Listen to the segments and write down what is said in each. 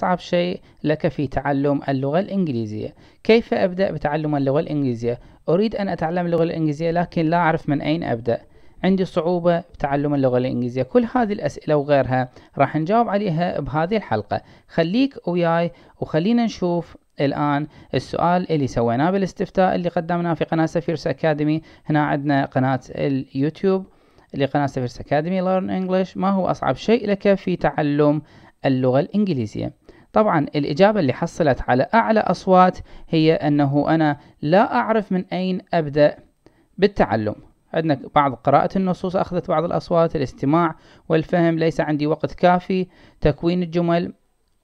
أصعب شيء لك في تعلم اللغة الإنجليزية كيف أبدأ بتعلم اللغة الإنجليزية؟ أريد أن أتعلم اللغة الإنجليزية لكن لا أعرف من أين أبدأ عندي صعوبة بتعلم اللغة الإنجليزية كل هذه الأسئلة وغيرها راح نجاوب عليها بهذه الحلقة خليك وياي وخلينا نشوف الآن السؤال اللي سويناه بالاستفتاء اللي قدمناه في قناة سفيرس أكاديمي هنا عندنا قناة اليوتيوب لقناة سفيرس أكاديمي ليرن إنجلش ما هو أصعب شيء لك في تعلم اللغة الإنجليزية طبعا الإجابة اللي حصلت على أعلى أصوات هي أنه أنا لا أعرف من أين أبدأ بالتعلم عندنا بعض قراءة النصوص أخذت بعض الأصوات الاستماع والفهم ليس عندي وقت كافي تكوين الجمل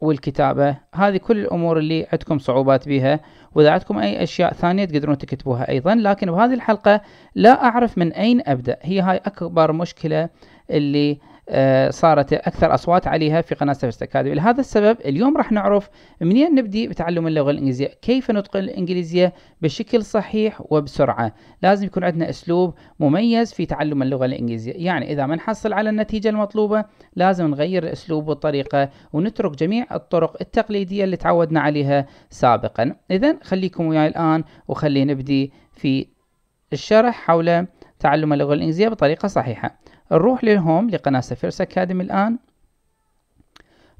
والكتابة هذه كل الأمور اللي عندكم صعوبات بها وإذا عندكم أي أشياء ثانية تقدرون تكتبوها أيضا لكن بهذه الحلقة لا أعرف من أين أبدأ هي هاي أكبر مشكلة اللي آه، صارت اكثر اصوات عليها في قناه سيرفس اكاديمي لهذا السبب اليوم راح نعرف منين نبدي بتعلم اللغه الانجليزيه كيف نتقن الانجليزيه بشكل صحيح وبسرعه لازم يكون عندنا اسلوب مميز في تعلم اللغه الانجليزيه يعني اذا ما نحصل على النتيجه المطلوبه لازم نغير الاسلوب والطريقه ونترك جميع الطرق التقليديه اللي تعودنا عليها سابقا اذا خليكم وياي الان وخلينا نبدي في الشرح حول تعلم اللغه الانجليزيه بطريقه صحيحه نروح للهوم لقناة سفيرس أكاديمي الآن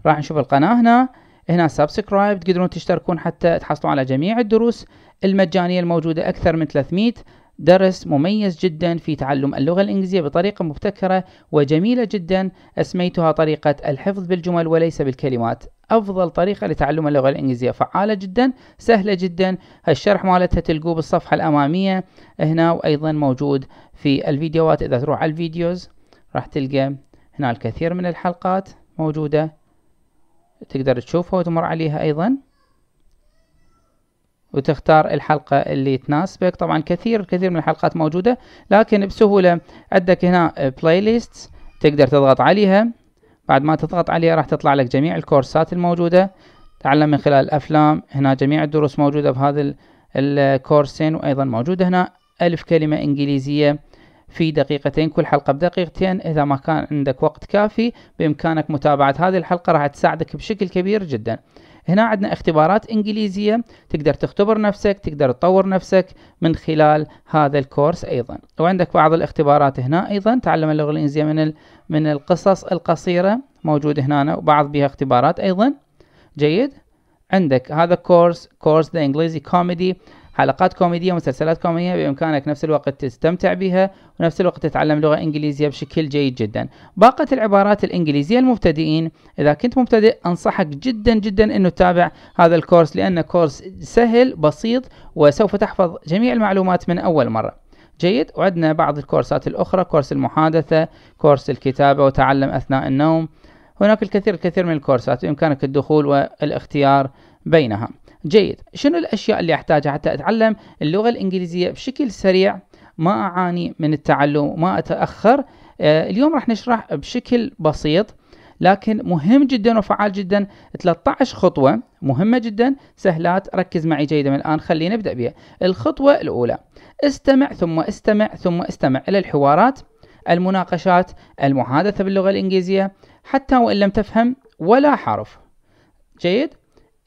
راح نشوف القناة هنا هنا سبسكرايب تقدرون تشتركون حتى تحصلوا على جميع الدروس المجانية الموجودة أكثر من 300 درس مميز جدا في تعلم اللغة الإنجليزية بطريقة مبتكرة وجميلة جدا أسميتها طريقة الحفظ بالجمل وليس بالكلمات أفضل طريقة لتعلم اللغة الإنجليزية فعالة جدا سهلة جدا الشرح مالتها تلقوه بالصفحة الأمامية هنا وأيضا موجود في الفيديوهات إذا تروح على الفيديوز راح تلقى هنا الكثير من الحلقات موجودة تقدر تشوفها وتمر عليها أيضا وتختار الحلقة اللي تناسبك طبعا كثير كثير من الحلقات موجودة لكن بسهولة عندك هنا بلاي ليست تقدر تضغط عليها بعد ما تضغط عليها راح تطلع لك جميع الكورسات الموجودة تعلم من خلال الأفلام هنا جميع الدروس موجودة بهذا الكورسين وأيضا موجودة هنا ألف كلمة إنجليزية في دقيقتين كل حلقة بدقيقتين إذا ما كان عندك وقت كافي بإمكانك متابعة هذه الحلقة راح تساعدك بشكل كبير جدا هنا عندنا اختبارات إنجليزية تقدر تختبر نفسك تقدر تطور نفسك من خلال هذا الكورس أيضا وعندك بعض الاختبارات هنا أيضا تعلم اللغة الإنجليزية من, من القصص القصيرة موجود هنا وبعض بها اختبارات أيضا جيد عندك هذا كورس كورس ذا انجليزي كوميدي حلقات كوميدية ومسلسلات كوميدية بإمكانك نفس الوقت تستمتع بها ونفس الوقت تتعلم لغة إنجليزية بشكل جيد جدا باقة العبارات الإنجليزية المبتدئين إذا كنت مبتدئ أنصحك جدا جدا أنه تتابع هذا الكورس لأنه كورس سهل بسيط وسوف تحفظ جميع المعلومات من أول مرة جيد وعندنا بعض الكورسات الأخرى كورس المحادثة كورس الكتابة وتعلم أثناء النوم هناك الكثير الكثير من الكورسات بإمكانك الدخول والاختيار بينها جيد شنو الأشياء اللي أحتاجها حتى أتعلم اللغة الإنجليزية بشكل سريع ما أعاني من التعلم ما أتأخر آه، اليوم راح نشرح بشكل بسيط لكن مهم جدا وفعال جدا 13 خطوة مهمة جدا سهلات ركز معي جيدا من الآن خلينا نبدأ بها الخطوة الأولى استمع ثم استمع ثم استمع إلى الحوارات المناقشات المحادثة باللغة الإنجليزية حتى وإن لم تفهم ولا حرف جيد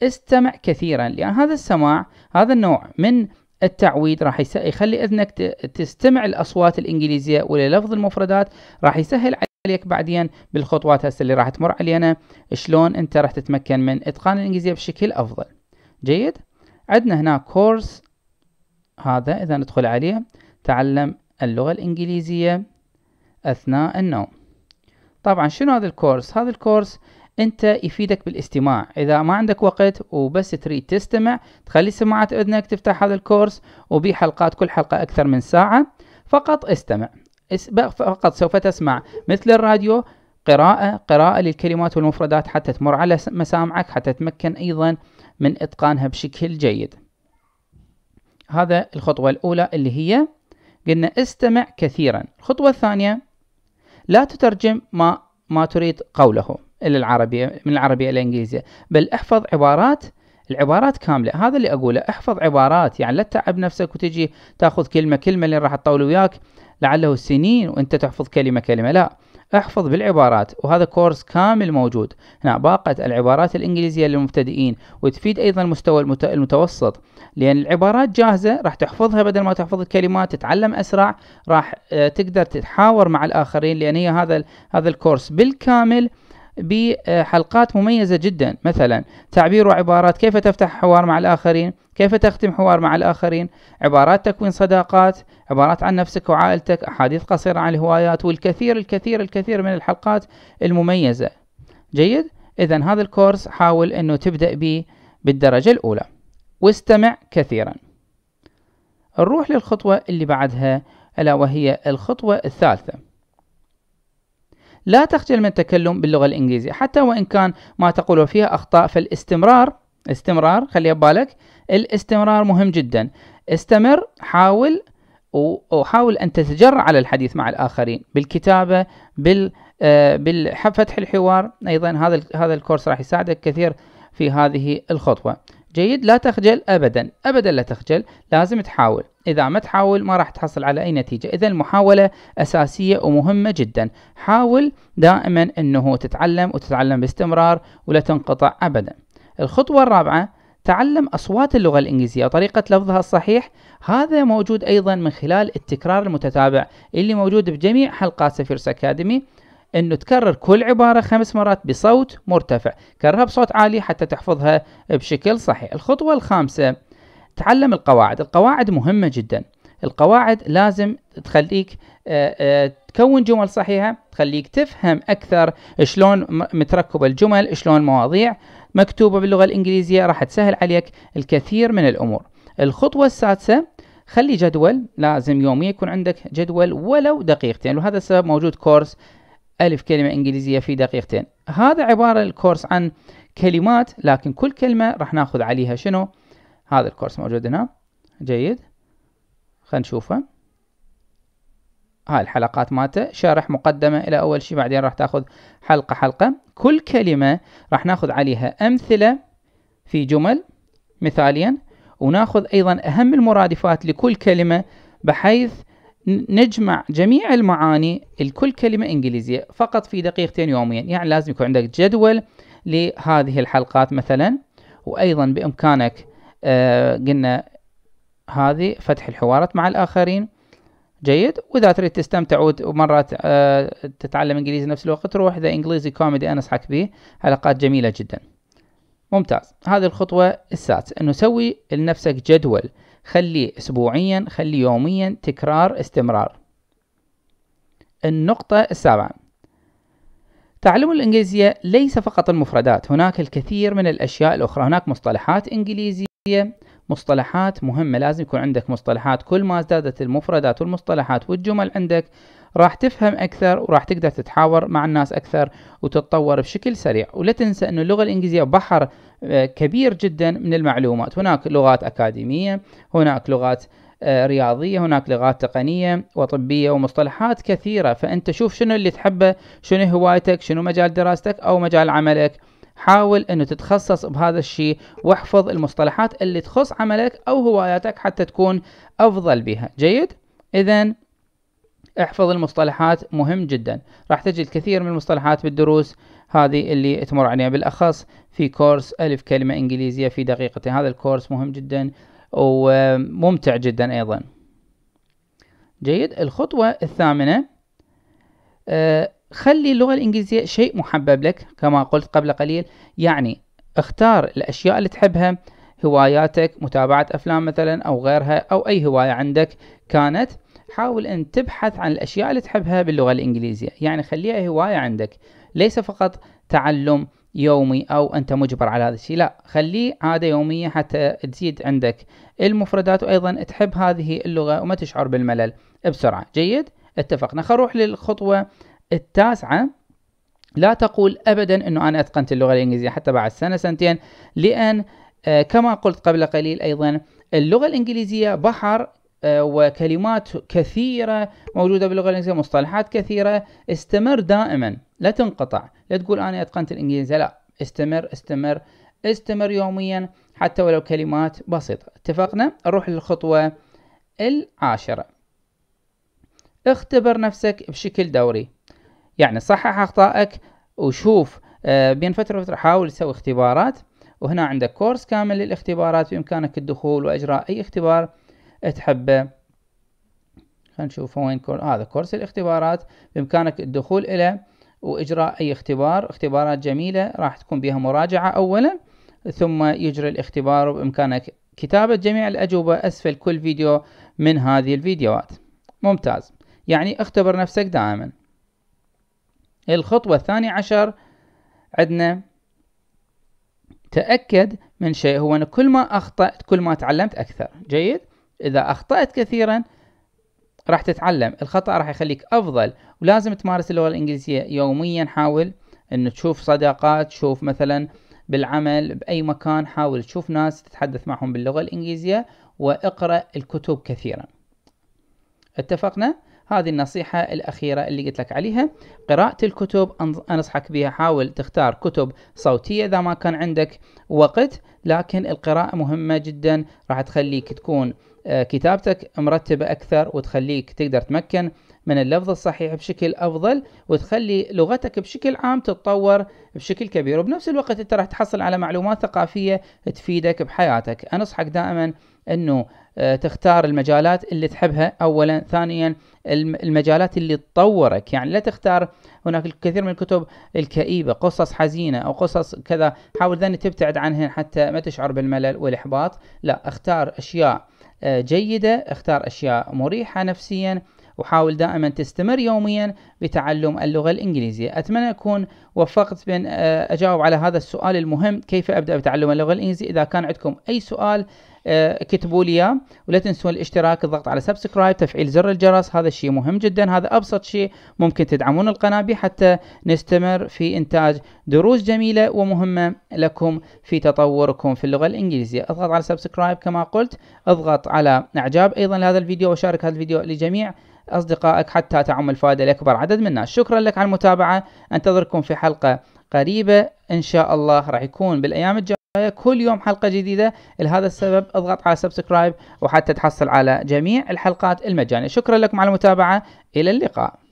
استمع كثيرا لأن هذا السماع هذا النوع من التعويد راح يخلي اذنك تستمع الاصوات الانجليزيه وللفظ المفردات راح يسهل عليك بعدين بالخطوات هسه اللي راح تمر علينا شلون انت راح تتمكن من اتقان الانجليزيه بشكل افضل جيد عندنا هنا كورس هذا اذا ندخل عليه تعلم اللغه الانجليزيه اثناء النوم طبعا شنو هذا الكورس هذا الكورس انت يفيدك بالاستماع اذا ما عندك وقت وبس تريد تستمع تخلي سماعة اذنك تفتح هذا الكورس وبي حلقات كل حلقة اكثر من ساعة فقط استمع فقط سوف تسمع مثل الراديو قراءة قراءة للكلمات والمفردات حتى تمر على مسامعك حتى تتمكن أيضا من إتقانها بشكل جيد هذا الخطوة الأولى اللي هي قلنا استمع كثيرا الخطوة الثانية لا تترجم ما ما تريد قوله إلى العربية من العربية إلى الإنجليزية بل احفظ عبارات العبارات كاملة هذا اللي أقوله احفظ عبارات يعني لا تتعب نفسك وتجي تاخذ كلمة كلمة اللي راح تطول وياك لعله سنين وانت تحفظ كلمة كلمة لا احفظ بالعبارات وهذا كورس كامل موجود هنا باقة العبارات الإنجليزية للمبتدئين وتفيد أيضا المستوى المتوسط لأن العبارات جاهزة راح تحفظها بدل ما تحفظ الكلمات تتعلم أسرع راح آه، تقدر تتحاور مع الآخرين لأن هي هذا هذا الكورس بالكامل بحلقات مميزة جدا مثلا تعبير وعبارات كيف تفتح حوار مع الآخرين كيف تختم حوار مع الآخرين عبارات تكوين صداقات عبارات عن نفسك وعائلتك أحاديث قصيرة عن الهوايات والكثير الكثير الكثير من الحلقات المميزة جيد إذا هذا الكورس حاول أنه تبدأ به بالدرجة الأولى واستمع كثيرا نروح للخطوة اللي بعدها ألا وهي الخطوة الثالثة لا تخجل من التكلم باللغة الإنجليزية حتى وإن كان ما تقوله فيها أخطاء فالاستمرار استمرار خليها ببالك الاستمرار مهم جدا استمر حاول وحاول أن تتجرأ على الحديث مع الآخرين بالكتابة بال آه، بالفتح الحوار أيضا هذا هذا الكورس راح يساعدك كثير في هذه الخطوة جيد لا تخجل أبدا أبدا لا تخجل لازم تحاول إذا ما تحاول ما راح تحصل على أي نتيجة إذا المحاولة أساسية ومهمة جدا حاول دائما أنه تتعلم وتتعلم باستمرار ولا تنقطع أبدا الخطوة الرابعة تعلم أصوات اللغة الإنجليزية وطريقة لفظها الصحيح هذا موجود أيضا من خلال التكرار المتتابع اللي موجود بجميع حلقات سفيرس أكاديمي انه تكرر كل عبارة خمس مرات بصوت مرتفع كررها بصوت عالي حتى تحفظها بشكل صحيح الخطوة الخامسة تعلم القواعد القواعد مهمة جدا القواعد لازم تخليك آه، آه، تكون جمل صحيحة تخليك تفهم أكثر شلون متركبة الجمل شلون مواضيع مكتوبة باللغة الإنجليزية راح تسهل عليك الكثير من الأمور الخطوة السادسة خلي جدول لازم يوميا يكون عندك جدول ولو دقيقتين وهذا السبب موجود كورس ألف كلمة إنجليزية في دقيقتين هذا عبارة الكورس عن كلمات لكن كل كلمة راح ناخذ عليها شنو هذا الكورس موجود هنا جيد خلينا نشوفه هاي الحلقات مالته شرح مقدمة إلى أول شيء بعدين راح تاخذ حلقة حلقة كل كلمة راح ناخذ عليها أمثلة في جمل مثاليا وناخذ أيضا أهم المرادفات لكل كلمة بحيث نجمع جميع المعاني لكل كلمة إنجليزية فقط في دقيقتين يوميا يعني لازم يكون عندك جدول لهذه الحلقات مثلا وأيضا بإمكانك آه، قلنا هذه فتح الحوارات مع الآخرين جيد وإذا تريد تستمتع ومرات آه، تتعلم إنجليزي نفس الوقت روح ذا إنجليزي كوميدي أنا أنصحك به حلقات جميلة جدا ممتاز هذه الخطوة السادسة أنه سوي لنفسك جدول خليه أسبوعيا خليه يوميا تكرار استمرار النقطة السابعة تعلم الإنجليزية ليس فقط المفردات هناك الكثير من الأشياء الأخرى هناك مصطلحات إنجليزية هي مصطلحات مهمة لازم يكون عندك مصطلحات كل ما ازدادت المفردات والمصطلحات والجمل عندك راح تفهم أكثر وراح تقدر تتحاور مع الناس أكثر وتتطور بشكل سريع ولا تنسى أن اللغة الإنجليزية بحر آه، كبير جدا من المعلومات هناك لغات أكاديمية هناك لغات آه، رياضية هناك لغات تقنية وطبية ومصطلحات كثيرة فأنت شوف شنو اللي تحبه شنو هوايتك شنو مجال دراستك أو مجال عملك حاول انه تتخصص بهذا الشيء واحفظ المصطلحات اللي تخص عملك او هواياتك حتى تكون افضل بها جيد اذا احفظ المصطلحات مهم جدا راح تجد كثير من المصطلحات بالدروس هذه اللي تمر عليها بالاخص في كورس الف كلمه انجليزيه في دقيقتين هذا الكورس مهم جدا وممتع جدا ايضا جيد الخطوه الثامنه آه، خلي اللغة الإنجليزية شيء محبب لك كما قلت قبل قليل يعني اختار الأشياء اللي تحبها هواياتك متابعة أفلام مثلا أو غيرها أو أي هواية عندك كانت حاول أن تبحث عن الأشياء اللي تحبها باللغة الإنجليزية يعني خليها هواية عندك ليس فقط تعلم يومي أو أنت مجبر على هذا الشيء لا خليه عادة يومية حتى تزيد عندك المفردات وأيضا تحب هذه اللغة وما تشعر بالملل بسرعة جيد اتفقنا خلينا نروح للخطوة التاسعة لا تقول أبدا أنه أنا أتقنت اللغة الإنجليزية حتى بعد سنة سنتين لأن آه، كما قلت قبل قليل أيضا اللغة الإنجليزية بحر آه، وكلمات كثيرة موجودة باللغة الإنجليزية مصطلحات كثيرة استمر دائما لا تنقطع لا تقول أنا أتقنت الإنجليزية لا استمر استمر استمر يوميا حتى ولو كلمات بسيطة اتفقنا نروح للخطوة العاشرة اختبر نفسك بشكل دوري يعني صحح أخطائك وشوف آه، بين فترة وفترة حاول تسوي اختبارات وهنا عندك كورس كامل للاختبارات بإمكانك الدخول وإجراء أي اختبار تحبه خلينا نشوف وين كور... هذا كورس الاختبارات بإمكانك الدخول اليه وإجراء أي اختبار اختبارات جميلة راح تكون بها مراجعة أولا ثم يجري الاختبار وبإمكانك كتابة جميع الأجوبة أسفل كل فيديو من هذه الفيديوهات ممتاز يعني اختبر نفسك دائما الخطوة الثانية عشر عندنا تأكد من شيء هو أن كل ما أخطأت كل ما تعلمت أكثر جيد إذا أخطأت كثيرا راح تتعلم الخطأ راح يخليك أفضل ولازم تمارس اللغة الإنجليزية يوميا حاول أن تشوف صداقات تشوف مثلا بالعمل بأي مكان حاول تشوف ناس تتحدث معهم باللغة الإنجليزية واقرأ الكتب كثيرا اتفقنا؟ هذه النصيحة الأخيرة اللي قلت لك عليها قراءة الكتب أنصحك بها حاول تختار كتب صوتية إذا ما كان عندك وقت لكن القراءة مهمة جدا راح تخليك تكون آه، كتابتك مرتبة أكثر وتخليك تقدر تمكن من اللفظ الصحيح بشكل أفضل وتخلي لغتك بشكل عام تتطور بشكل كبير وبنفس الوقت أنت راح تحصل على معلومات ثقافية تفيدك بحياتك أنصحك دائما أنه آه، تختار المجالات اللي تحبها اولا ثانيا المجالات اللي تطورك يعني لا تختار هناك الكثير من الكتب الكئيبه قصص حزينه او قصص كذا حاول ذني تبتعد عنهن حتى ما تشعر بالملل والاحباط لا اختار اشياء آه، جيده اختار اشياء مريحه نفسيا وحاول دائما تستمر يوميا بتعلم اللغة الإنجليزية أتمنى أكون وفقت بين آه، أجاوب على هذا السؤال المهم كيف أبدأ بتعلم اللغة الإنجليزية إذا كان عندكم أي سؤال اكتبوا آه، لي اياه ولا تنسون الاشتراك الضغط على سبسكرايب تفعيل زر الجرس هذا الشيء مهم جدا هذا ابسط شيء ممكن تدعمون القناه به حتى نستمر في انتاج دروس جميله ومهمه لكم في تطوركم في اللغه الانجليزيه اضغط على سبسكرايب كما قلت اضغط على اعجاب ايضا لهذا الفيديو وشارك هذا الفيديو لجميع أصدقائك حتى تعم الفائدة لأكبر عدد من الناس شكرا لك على المتابعة أنتظركم في حلقة قريبة إن شاء الله راح يكون بالأيام الجاية كل يوم حلقة جديدة لهذا السبب اضغط على سبسكرايب وحتى تحصل على جميع الحلقات المجانية شكرا لكم على المتابعة إلى اللقاء